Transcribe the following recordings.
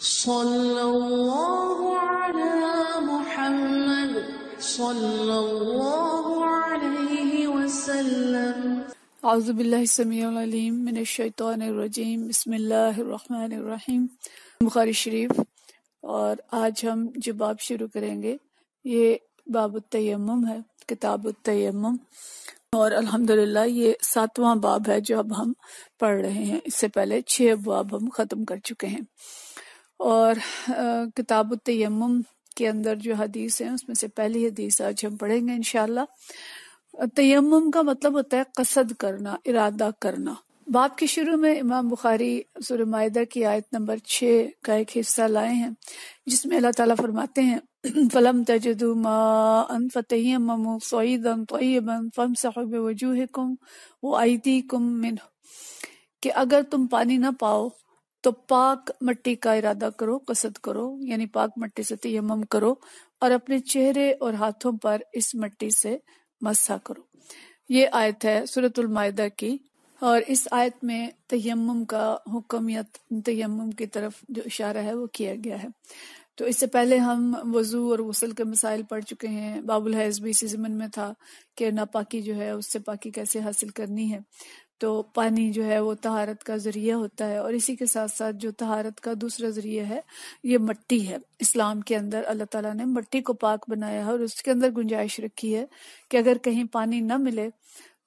आज़ुबिल्लाम मिनशतरजीम बसमीम बुखारी शरीफ और आज हम जो बाब शुरू करेंगे ये बाबुतम है किताबुतम और अल्हम्दुलिल्लाह ये सातवां बाब है जो अब हम पढ़ रहे हैं इससे पहले छह बाब हम ख़त्म कर चुके हैं और किताब तयम के अंदर जो हदीस है उसमें से पहली हदीस आज हम पढ़ेंगे इनशाला तयम का मतलब होता है कसद करना इरादा करना बाप के शुरू में इमाम बुखारी सुरमायदा की आयत नंबर छः का एक हिस्सा लाए हैं जिसमें अल्लाह ताला फरमाते हैं फलम तजुमा मान कुम वो आईदी कुम मिन के अगर तुम पानी ना पाओ तो पाक मट्टी का इरादा करो कसद करो यानी पाक मट्टी से तयम करो और अपने चेहरे और हाथों पर इस मट्टी से मसा करो ये आयत है सूरतुलमायदा की और इस आयत में तयम का हुक्म या तयम की तरफ जो इशारा है वो किया गया है तो इससे पहले हम वज़ू और गसल के मसाइल पढ़ चुके हैं बाबुल हैज़ भी इसी ज़मन में था कि नापाकी जो है उससे पाकी कैसे हासिल करनी है तो पानी जो है वो तहारत का ज़रिया होता है और इसी के साथ साथ जो तहारत का दूसरा ज़रिया है ये मट्टी है इस्लाम के अंदर अल्लाह ताला ने मट्टी को पाक बनाया है और उसके अंदर गुंजाइश रखी है कि अगर कहीं पानी न मिले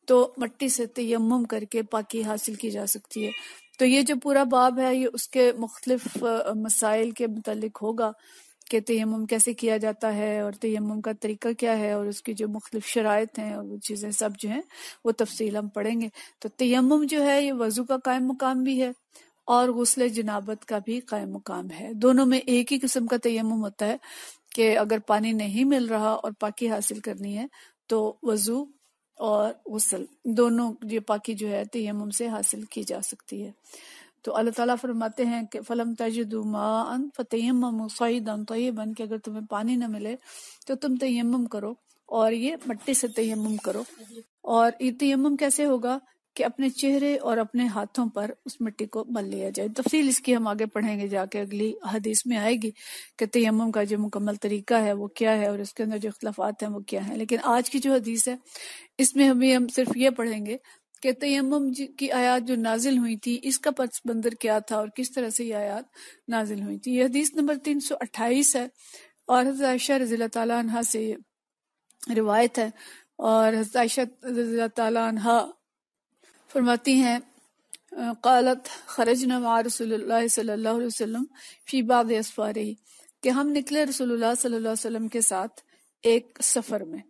तो मट्टी से तयम करके पाकी हासिल की जा सकती है तो ये जो पूरा बाब है ये उसके मुख्तलिफ मसाइल के मुतालिक होगा कि तयम कैसे किया जाता है और तयम का तरीका क्या है और उसकी जो मुख्तफ शराय हैं और वो चीज़ें सब जो हैं वो तफसील हम पढ़ेंगे तो तयम जो है ये वज़ू का कायम मुकाम भी है और गसल जनाबत का भी कायम मुकाम है दोनों में एक ही किस्म का तयम होता है कि अगर पानी नहीं मिल रहा और पाकि हासिल करनी है तो वज़ू और गसल दोनों ये पाकि जो है तयम से हासिल की जा सकती है तो अल्लाह ताला फरमाते हैं कि फ़लम तजदुमान फ़तयम सईदन तयबन के अगर तुम्हें पानी ना मिले तो तुम तयम करो और ये मट्टी से तयम करो और ये तयम कैसे होगा कि अपने चेहरे और अपने हाथों पर उस मिट्टी को मल लिया जाए तफसील इसकी हम आगे पढ़ेंगे जाके अगली हदीस में आएगी कि तयम का जो मुकम्मल तरीका है वो क्या है और इसके अंदर जो अख्तलाफात हैं वो क्या है लेकिन आज की जो हदीस है इसमें हमें हम सिर्फ ये पढ़ेंगे कि तयम की आयात जो नाजिल हुई थी इसका पस बंदर क्या था और किस तरह से ये आयात नाजिल हुई थी यह हदीस नंबर तीन सौ अट्ठाईस है और हजरत रजील तह से रिवायत है और हजरत आयशा रजील तह फरमाती हैं कलत खरज नमा रसोल्ला सल्ला वसलम फ़ीबाद कि हम निकले रसोल्ला सल्ला के साथ एक सफ़र में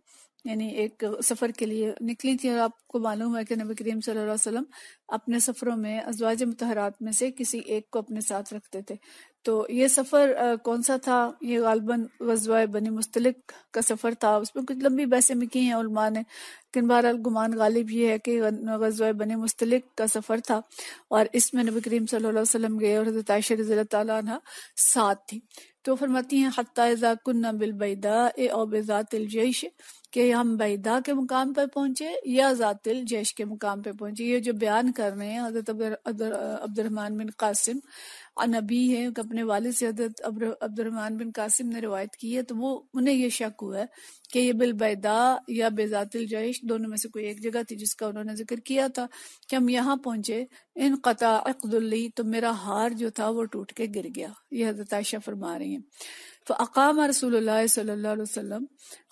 यानी एक सफर के लिए निकली थी और आपको मालूम है कि नबी करीम वसल्लम अपने सफरों में अजवाज मतहरात में से किसी एक को अपने साथ रखते थे तो ये सफर आ, कौन सा था ये गालबन वजवा बन मुस्तलिक का सफर था उसमें कुछ लंबी बहसें भी की हैं उलमा ने किन बार गुमान गालिब ये है कि गजवा बन मुस्तलिक का सफर था और इसमें नबी करीम वसल्लम गए और हजरत आयशा रजी साथ थी तो फरमाती हैं हत्या कुन्ना बिलबैदा ए ओबेजा तिलजैश कि हम बैदा के मुकाम पर पहुंचे या जातिल जैश के मुकाम पर पहुंचे ये जो बयान कर रहे हैं हजरत अब्दुलरहमान बिन कासिम नबी है तो अपने वाले से हजरत अब्दुलरहमान बिन कासिम ने रिवायत की है तो वो उन्हें ये शक हुआ है कि ये बैदा या बेजातिल जैश दोनों में से कोई एक जगह थी जिसका उन्होंने जिक्र किया था कि हम यहाँ पहुंचे इन कता अकदुल्ली तो मेरा हार जो था वो टूट के गिर गया ये हजरत आयशा फरमा रही है तो अकाम रसूल सल्ला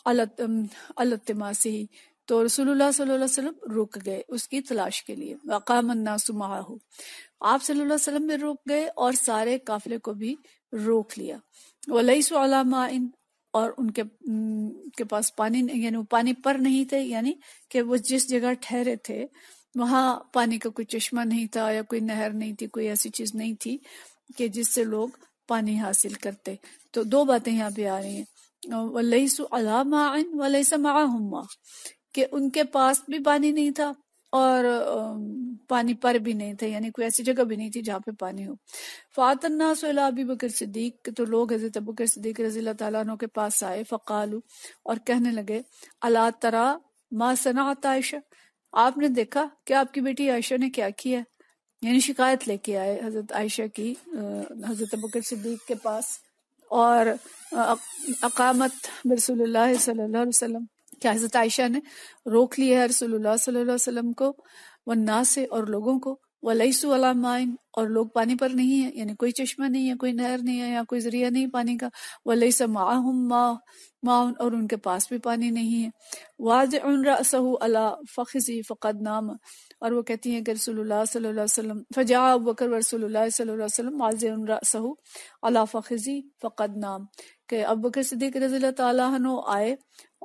अलतमासी तो रसूलुल्लाह सल्लल्लाहु अलैहि वसल्लम रुक गए उसकी तलाश के लिए वकाम नासुमाहू आप सल्लल्लाहु अलैहि वसल्लम भी रुक गए और सारे काफिले को भी रोक लिया वलई माइन और उनके के पास पानी यानी वो पानी पर नहीं थे यानी कि वो जिस जगह ठहरे थे वहाँ पानी का कोई चश्मा नहीं था या कोई नहर नहीं थी कोई ऐसी चीज नहीं थी कि जिससे लोग पानी हासिल करते तो दो बातें यहाँ पे आ रही हैं वल्लईसु अला माइन कि उनके पास भी पानी नहीं था और पानी पर भी नहीं था यानी कोई ऐसी जगह भी नहीं थी जहाँ पे पानी हो फातना सोला अबी बकर सिद्दीक तो लोग हजरत बकर सिद्दीक रजी तु के पास आए फकाल और कहने लगे अला तरा मा सना आयशा आपने देखा कि आपकी बेटी आयशा ने क्या किया यानी शिकायत लेके आए हजरत आयशा की हजरत बकर सिद्दीक के पास और अकामत रसोल्ला सल्ला वसम क्या हज़रत आयशा ने रोक लिया है रसोल्ला सल्ला वसम को वन्ना से और लोगों को वलईसु माइन और लोग पानी पर नहीं है यानी कोई चश्मा नहीं है कोई नहर नहीं है या कोई जरिया नहीं पानी का लईस माहम मा माउन और उनके पास भी पानी नहीं है वाज उन रसहू अला फ़खी फ़कद नाम और वो कहती हैं कि रसोल्ला वसम फ़जा बकर रसोल्ला वसम माजसहू अला फ़खज़ी फ़कद नाम के अब बकर सिद्दीक रजील तनो आए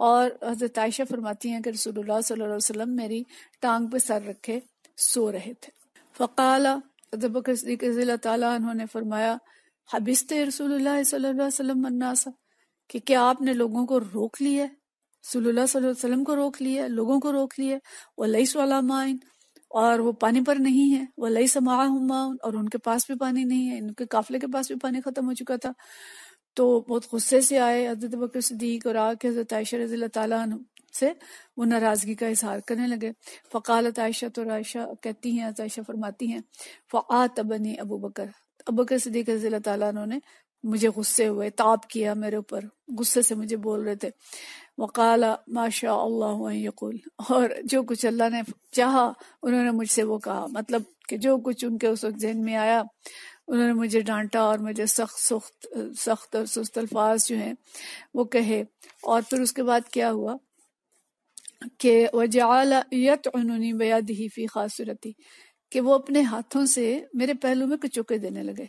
और हज़रत आयशा फरमाती हैं कि रसोल्ला वसम मेरी टांग पर सर रखे सो रहे थे फ़काल हज़रत बकर सिद्दीक रजील तनो ने फरमाया हबिस्त रसोल्ला वसम मन्नासा कि क्या आपने लोगों को रोक लिया सल्लल्लाहु अलैहि वसल्लम को रोक लिया लोगों को रोक लिया वलईस वाला माइन और वो पानी पर नहीं है वह लई समा और उनके पास भी पानी नहीं है इनके काफिले के पास भी पानी खत्म हो चुका था तो बहुत गुस्से से आए हजरत बकर सदीक और आके हजरत आयशा रजी तु से वो नाराजगी का इजहार करने लगे फ़कालत आयशा तो आयशा कहती हैं आयशा फरमाती हैं फ़ात बनी अबू बकर अब बकर सदीक रजी ने मुझे गुस्से हुए ताप किया मेरे ऊपर गुस्से से मुझे बोल रहे थे वकाला माशा अल्लाह यकुल और जो कुछ अल्लाह ने चाहा उन्होंने मुझसे वो कहा मतलब कि जो कुछ उनके उस वक्त जहन में आया उन्होंने मुझे डांटा और मुझे सख्त सुख्त सख्त और सुस्त अल्फाज जो हैं वो कहे और फिर उसके बाद क्या हुआ कि वजालत उन्होंने बयाद ही फ़ी खासूरती कि वो अपने हाथों से मेरे पहलू में कचोके देने लगे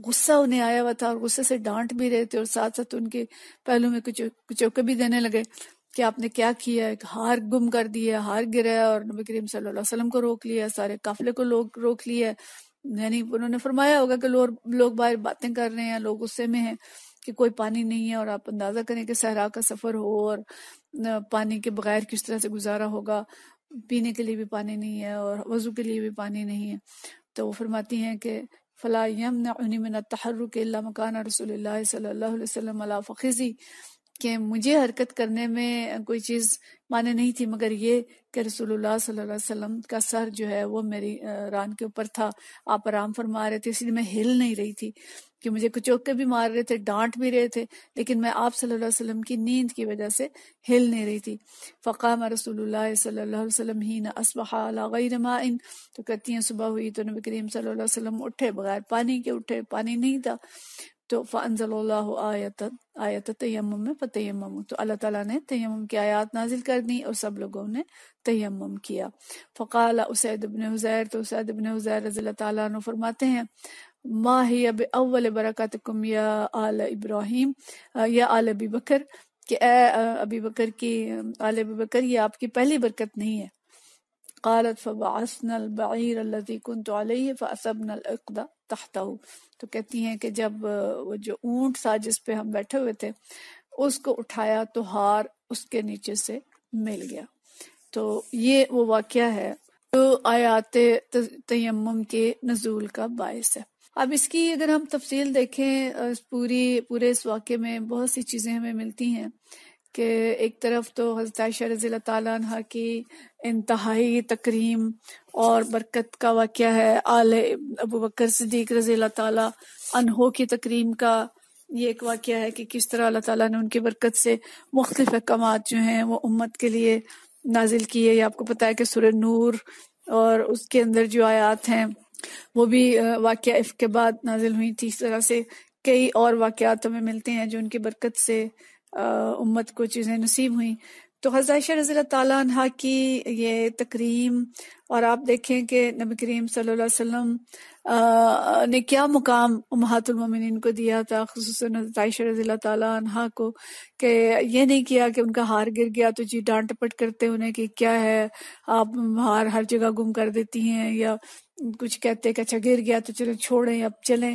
गुस्सा उन्हें आया हुआ था और गुस्से से डांट भी रहे थे और साथ साथ उनके पहलू में कुछ चौके भी देने लगे कि आपने क्या किया एक हार गुम कर दी है हार गिरा और नबी करीम सल्लल्लाहु अलैहि वसल्लम को रोक लिया सारे काफिले को लोग रोक लिया यानी उन्होंने फरमाया होगा कि लोग लोग बाहर बातें कर रहे हैं लोग गुस्से में हैं कि कोई पानी नहीं है और आप अंदाजा करें कि सहरा का सफर हो और पानी के बगैर किस तरह से गुजारा होगा पीने के लिए भी पानी नहीं है और वजू के लिए भी पानी नहीं है तो वो फरमाती हैं कि फ़ला यमनतहरक मकान रसोल सल्ला वसलम फ़िज़ी कि मुझे हरकत करने में कोई चीज़ माने नहीं थी मगर ये कि रसूलुल्लाह सल्लल्लाहु अलैहि वसल्लम का सर जो है वो मेरी रान के ऊपर था आप आराम फरमा रहे थे इसलिए मैं हिल नहीं रही थी कि मुझे कुछ चौके भी मार रहे थे डांट भी रहे थे लेकिन मैं आप सल्लल्लाहु अलैहि वसल्लम की नींद की वजह से हिल नहीं रही थी फ़काम रसूलुल्लाह सल्लल्लाहु अलैहि वसल्लम ही न असबहा इन तो कहती हैं सुबह हुई तो नबी करीम सल्लल्लाहु अलैहि वसल्लम उठे बगैर पानी के उठे पानी नहीं था तो फ़ानज़ल्लायत आयत तयम में तो अल्लाह ताला ने तयम की आयत नाजिल कर दी और सब लोगों ने तयम किया फ़काल उसैद इबन हुज़ैर तो उसैद इबन हुज़ैर रज़ी ताला फरमाते हैं माहिया अव्वल बरकत कुम या आल इब्राहिम या आल अबी बकर ए अबी बकर की आल अबी बकर ये आपकी पहली बरकत नहीं है قالत फ़बासन الबीर लजी कन तो अलह फ़सबन अलकदा तख्ता तो कहती हैं कि जब वो जो ऊँट था जिस पे हम बैठे हुए थे उसको उठाया तो हार उसके नीचे से मिल गया तो ये वो वाक़ है जो आयात तयम के नजूल का बायस है अब इसकी अगर हम तफसील देखें इस पूरी पूरे इस वाक़े में बहुत सी चीज़ें हमें मिलती हैं कि एक तरफ तो हजरत आयशा रजी तह की इंतहाई तकरीम और बरकत का वाक़ है आल अबू बकर सदीक रजील तहो की तकरीम का ये एक वाक़ है कि किस तरह अल्लाह ताला ने उनकी बरकत से मुख्तफ अहकाम जो हैं वो उम्मत के लिए नाजिल किए या आपको पता है कि सुर नूर और उसके अंदर जो आयात हैं वो भी वाक़ इफ़ के बाद नाजिल हुई थी इस तरह से कई और वाक़ात हमें मिलते हैं जो उनकी बरकत से उम्मत को चीज़ें नसीब हुई तो हज़ाइशा रजील तह की ये तकरीम और आप देखें कि नबी करीम सल्लल्लाहु ने क्या मुकाम उमहातुलमिन को दिया था खसूस हज़ाइशा रज़ी तह को के ये नहीं किया कि उनका हार गिर गया तो जी डांट टपट करते उन्हें कि क्या है आप हार हर जगह गुम कर देती हैं या कुछ कहते कि अच्छा गिर गया तो चलो छोड़ें अब चलें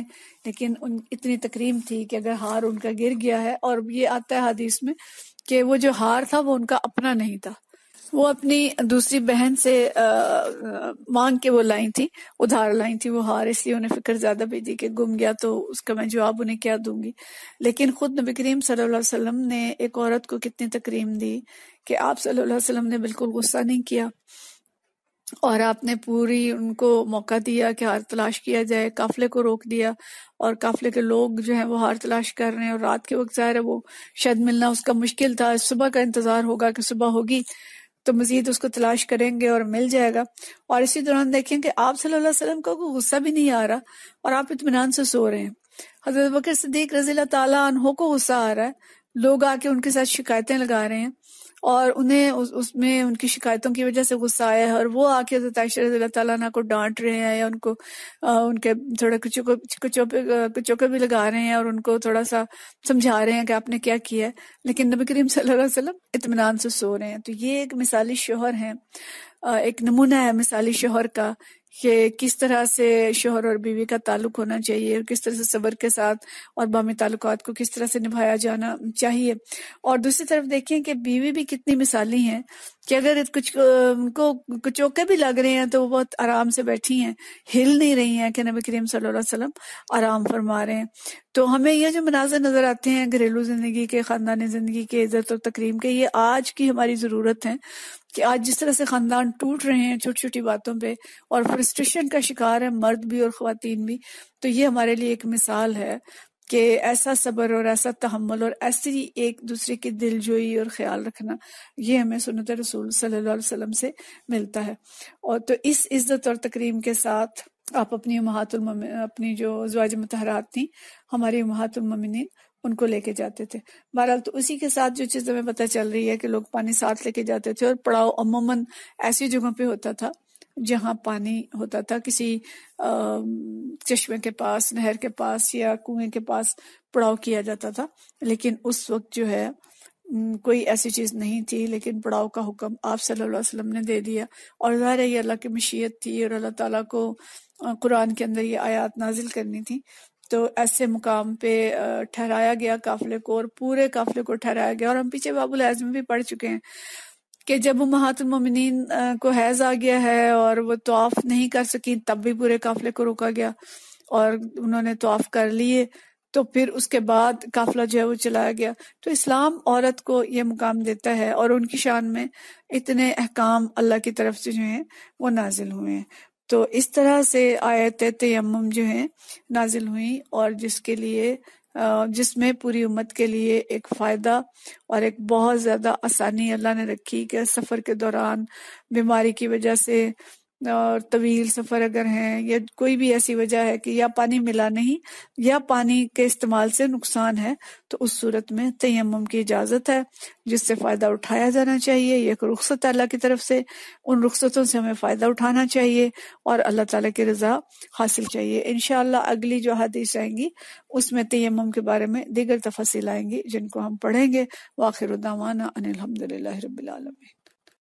लेकिन उन इतनी तकरीम थी कि अगर हार उनका गिर गया है और ये आता है हदीस में कि वो जो हार था वो उनका अपना नहीं था वो अपनी दूसरी बहन से आ, मांग के वो लाई थी उधार लाई थी वो हार इसलिए उन्हें फिक्र ज्यादा भेजी कि गुम गया तो उसका मैं जवाब उन्हें क्या दूंगी लेकिन खुद नबी करीम सल्लल्लाहु अलैहि वसल्लम ने एक औरत को कितनी तकरीम दी कि आप सल्लल्लाहु अलैहि वसल्लम ने बिल्कुल गुस्सा नहीं किया और आपने पूरी उनको मौका दिया कि हार तलाश किया जाए काफले को रोक दिया और काफले के लोग जो है वो हार तलाश कर रहे हैं और रात के वक्त ज़ाहिर है वो शायद मिलना उसका मुश्किल था सुबह का इंतज़ार होगा कि सुबह होगी तो मजीद उसको तलाश करेंगे और मिल जाएगा और इसी दौरान देखें कि आप सल्लल्लाहु अलैहि वसल्लम को कोई गुस्सा भी नहीं आ रहा और आप इतमान से सो रहे हैं हजरत बकर सदीक रजील तहों को गुस्सा आ रहा है लोग आके उनके साथ शिकायतें लगा रहे हैं और उन्हें उस, उसमें उनकी शिकायतों की वजह से गुस्सा आया है और वो आके हजरत तला को डांट रहे हैं या उनको आ, उनके थोड़ा कुचों कुचों भी लगा रहे हैं और उनको थोड़ा सा समझा रहे हैं कि आपने क्या किया है लेकिन नबी करीम सल्लल्लाहु अलैहि वसल्लम इतमान से सो रहे हैं तो ये एक मिसाली शोहर हैं एक नमूना है मिसाली शोहर का कि किस तरह से शोहर और बीवी का ताल्लुक होना चाहिए और किस तरह से सबर के साथ और बामी ताल्लुक को किस तरह से निभाया जाना चाहिए और दूसरी तरफ देखें कि बीवी भी कितनी मिसाली हैं कि अगर कुछ को कुछ भी लग रहे हैं तो वो बहुत आराम से बैठी हैं हिल नहीं रही हैं कि नबी करीम सल्लल्लाहु अलैहि वसल्लम आराम फरमा रहे हैं तो हमें ये जो मनाजर नज़र आते हैं घरेलू ज़िंदगी के ख़ानदानी ज़िंदगी के इज़्ज़त और तकरीम के ये आज की हमारी ज़रूरत है कि आज जिस तरह से ख़ानदान टूट रहे हैं छोटी छोटी बातों पर और फ्रस्ट्रेशन का शिकार है मर्द भी और खुवान भी तो ये हमारे लिए एक मिसाल है कि ऐसा सब्र और ऐसा तहमल और ऐसी एक दूसरे की दिलजोई और ख्याल रखना ये हमें सुनत रसूल सल्लल्लाहु अलैहि वसल्लम से मिलता है और तो इस इज्जत और तकरीम के साथ आप अपनी महातुल अपनी जो जवाज मतहरात थी हमारी महातुलमिन उनको लेके जाते थे बहरहाल तो उसी के साथ जो चीज़ हमें पता चल रही है कि लोग पानी साथ लेके जाते थे और पड़ाव अमूमन ऐसी जगहों पे होता था जहाँ पानी होता था किसी चश्मे के पास नहर के पास या कुएं के पास पड़ाव किया जाता था लेकिन उस वक्त जो है कोई ऐसी चीज़ नहीं थी लेकिन पड़ाव का हुक्म आप सल्लल्लाहु अलैहि वसल्लम ने दे दिया और ज़ाहिर है ये अल्लाह की मशीयत थी और अल्लाह ताला को कुरान के अंदर ये आयात नाजिल करनी थी तो ऐसे मुकाम पे ठहराया गया काफिले को और पूरे काफिले को ठहराया गया और हम पीछे बाबुल आजम भी पढ़ चुके हैं कि जब उमहातुलमिन को हैज आ गया है और वो तोाफ नहीं कर सकी तब भी पूरे काफिले को रोका गया और उन्होंने तोाफ कर लिए तो फिर उसके बाद काफिला जो है वो चलाया गया तो इस्लाम औरत को ये मुकाम देता है और उनकी शान में इतने अहकाम अल्लाह की तरफ से जो है वो नाजिल हुए हैं तो इस तरह से आयत तयम जो है नाजिल हुई और जिसके लिए जिसमें पूरी उम्मत के लिए एक फ़ायदा और एक बहुत ज़्यादा आसानी अल्लाह ने रखी कि सफ़र के दौरान बीमारी की वजह से और तवील सफ़र अगर है या कोई भी ऐसी वजह है कि या पानी मिला नहीं या पानी के इस्तेमाल से नुकसान है तो उस सूरत में तयम की इजाज़त है जिससे फ़ायदा उठाया जाना चाहिए यह एक रुख्सत अल्लाह की तरफ से उन रुख्सतों से हमें फ़ायदा उठाना चाहिए और अल्लाह ताला की रज़ा हासिल चाहिए इन अगली जो हदीस आएंगी उसमें तयम के बारे में दीगर तफसील आएंगी जिनको हम पढ़ेंगे वाखिर उदावाना अनिलहमदिल्ला रबीआलमी